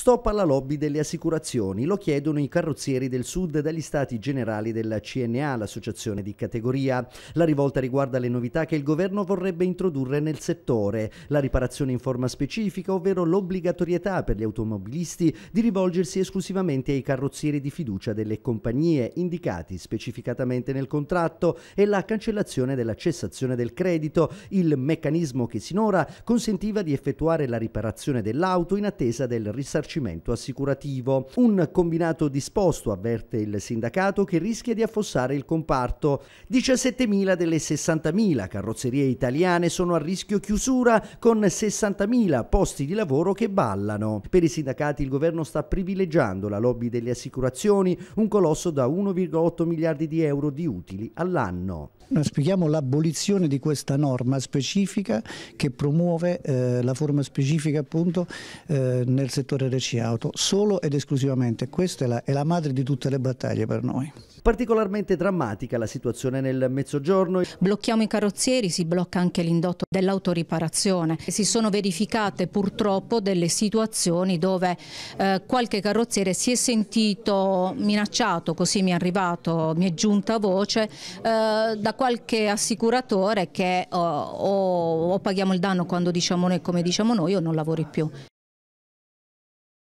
Stop alla lobby delle assicurazioni, lo chiedono i carrozzieri del sud dagli stati generali della CNA, l'associazione di categoria. La rivolta riguarda le novità che il governo vorrebbe introdurre nel settore, la riparazione in forma specifica, ovvero l'obbligatorietà per gli automobilisti di rivolgersi esclusivamente ai carrozzieri di fiducia delle compagnie indicati specificatamente nel contratto e la cancellazione della cessazione del credito, il meccanismo che sinora consentiva di effettuare la riparazione dell'auto in attesa del risarcimento risarcimento assicurativo. Un combinato disposto, avverte il sindacato, che rischia di affossare il comparto. 17.000 delle 60.000 carrozzerie italiane sono a rischio chiusura con 60.000 posti di lavoro che ballano. Per i sindacati il governo sta privilegiando la lobby delle assicurazioni, un colosso da 1,8 miliardi di euro di utili all'anno. Noi spieghiamo l'abolizione di questa norma specifica che promuove eh, la forma specifica appunto eh, nel settore recente venderci auto solo ed esclusivamente. Questa è la, è la madre di tutte le battaglie per noi. Particolarmente drammatica la situazione nel mezzogiorno. Blocchiamo i carrozzieri, si blocca anche l'indotto dell'autoriparazione. Si sono verificate purtroppo delle situazioni dove eh, qualche carrozziere si è sentito minacciato, così mi è arrivato, mi è giunta voce, eh, da qualche assicuratore che oh, o, oh, o paghiamo il danno quando diciamo noi come diciamo noi o non lavori più.